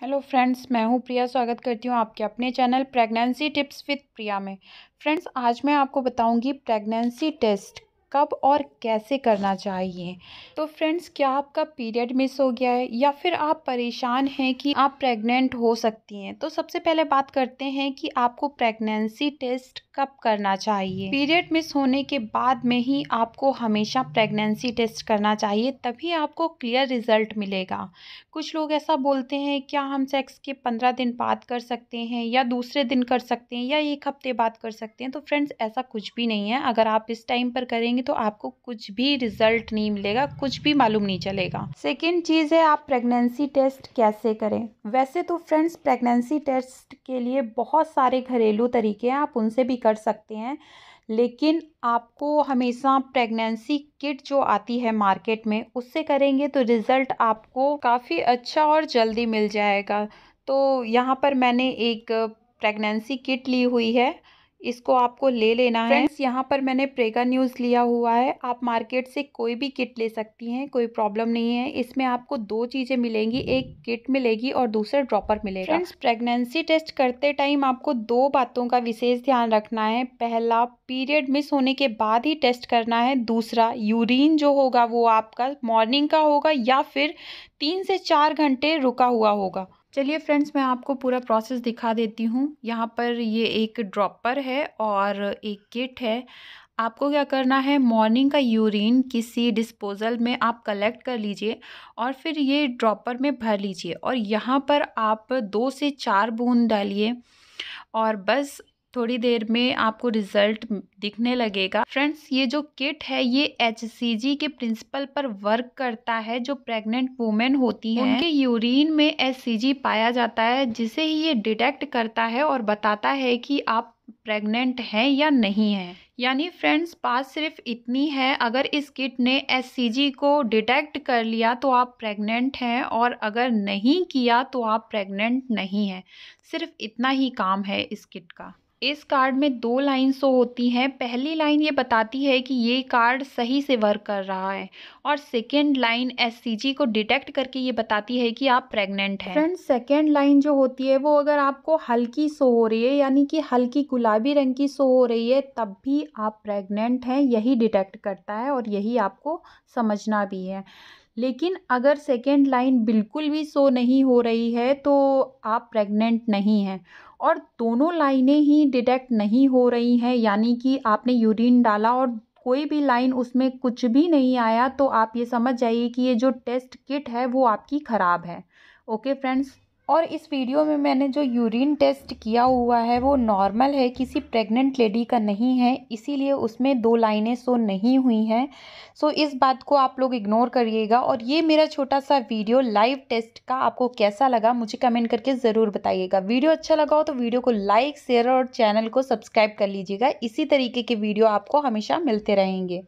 hello friends मैं हूं प्रिया स्वागत करती हूं आपके अपने channel pregnancy tips with Priya में फ्रेंड्स आज मैं आपको बताऊंगी प्रेगनेंसी टेस्ट कब और कैसे करना चाहिए तो फ्रेंड्स क्या आपका पीरियड मिस हो गया है या फिर आप परेशान हैं कि आप प्रेग्नेंट हो सकती हैं तो सबसे पहले बात करते हैं कि आपको प्रेगनेंसी टेस्ट कब करना चाहिए पीरियड मिस होने के बाद में ही आपको हमेशा प्रेगनेंसी टेस्ट करना चाहिए तभी आपको क्लियर रिजल्ट मिलेगा कुछ लोग ऐसा बोलते हैं क्या हम सेक्स के पंद्रह दिन बाद कर सकते हैं या दूसरे दिन कर सकते हैं या एक हफ्ते बाद कर सकते हैं तो फ्रेंड्स ऐसा कुछ भी नहीं है अगर आप इस टाइम पर करेंगे तो आपको कुछ भी रिजल्ट नहीं मिलेगा कुछ भी मालूम नहीं चलेगा सेकेंड चीज़ है आप प्रेगनेंसी टेस्ट कैसे करें वैसे तो फ्रेंड्स प्रेगनेंसी टेस्ट के लिए बहुत सारे घरेलू तरीके हैं आप उनसे भी कर सकते हैं लेकिन आपको हमेशा प्रेगनेंसी किट जो आती है मार्केट में उससे करेंगे तो रिज़ल्ट आपको काफ़ी अच्छा और जल्दी मिल जाएगा तो यहाँ पर मैंने एक प्रेगनेंसी किट ली हुई है इसको आपको ले लेना है यहाँ पर मैंने प्रेगा न्यूज़ लिया हुआ है आप मार्केट से कोई भी किट ले सकती हैं कोई प्रॉब्लम नहीं है इसमें आपको दो चीज़ें मिलेंगी एक किट मिलेगी और दूसरा ड्रॉपर मिलेगा फ्रेंड्स प्रेगनेंसी टेस्ट करते टाइम आपको दो बातों का विशेष ध्यान रखना है पहला पीरियड मिस होने के बाद ही टेस्ट करना है दूसरा यूरिन जो होगा वो आपका मॉर्निंग का होगा या फिर तीन से चार घंटे रुका हुआ होगा चलिए फ्रेंड्स मैं आपको पूरा प्रोसेस दिखा देती हूँ यहाँ पर ये एक ड्रॉपर है और एक किट है आपको क्या करना है मॉर्निंग का यूरिन किसी डिस्पोज़ल में आप कलेक्ट कर लीजिए और फिर ये ड्रॉपर में भर लीजिए और यहाँ पर आप दो से चार बूंद डालिए और बस थोड़ी देर में आपको रिजल्ट दिखने लगेगा फ्रेंड्स ये जो किट है ये एच के प्रिंसिपल पर वर्क करता है जो प्रेग्नेंट वुमेन होती है उनके यूरिन में एस पाया जाता है जिसे ही ये डिटेक्ट करता है और बताता है कि आप प्रेग्नेंट हैं या नहीं हैं यानी फ्रेंड्स बात सिर्फ इतनी है अगर इस किट ने एस को डिटेक्ट कर लिया तो आप प्रेग्नेंट हैं और अगर नहीं किया तो आप प्रेग्नेंट नहीं हैं सिर्फ इतना ही काम है इस किट का इस कार्ड में दो लाइन शो तो होती हैं पहली लाइन ये बताती है कि ये कार्ड सही से वर्क कर रहा है और सेकेंड लाइन एस को डिटेक्ट करके ये बताती है कि आप प्रेग्नेंट हैं फ्रेंड सेकेंड लाइन जो होती है वो अगर आपको हल्की सो हो रही है यानी कि हल्की गुलाबी रंग की सो हो रही है तब भी आप प्रेग्नेंट हैं यही डिटेक्ट करता है और यही आपको समझना भी है लेकिन अगर सेकेंड लाइन बिल्कुल भी सो नहीं हो रही है तो आप प्रेग्नेंट नहीं हैं और दोनों लाइनें ही डिटेक्ट नहीं हो रही हैं यानी कि आपने यूरिन डाला और कोई भी लाइन उसमें कुछ भी नहीं आया तो आप ये समझ जाइए कि ये जो टेस्ट किट है वो आपकी ख़राब है ओके फ्रेंड्स और इस वीडियो में मैंने जो यूरिन टेस्ट किया हुआ है वो नॉर्मल है किसी प्रेग्नेंट लेडी का नहीं है इसीलिए उसमें दो लाइनें सो नहीं हुई हैं सो इस बात को आप लोग इग्नोर करिएगा और ये मेरा छोटा सा वीडियो लाइव टेस्ट का आपको कैसा लगा मुझे कमेंट करके ज़रूर बताइएगा वीडियो अच्छा लगा हो तो वीडियो को लाइक शेयर और चैनल को सब्सक्राइब कर लीजिएगा इसी तरीके के वीडियो आपको हमेशा मिलते रहेंगे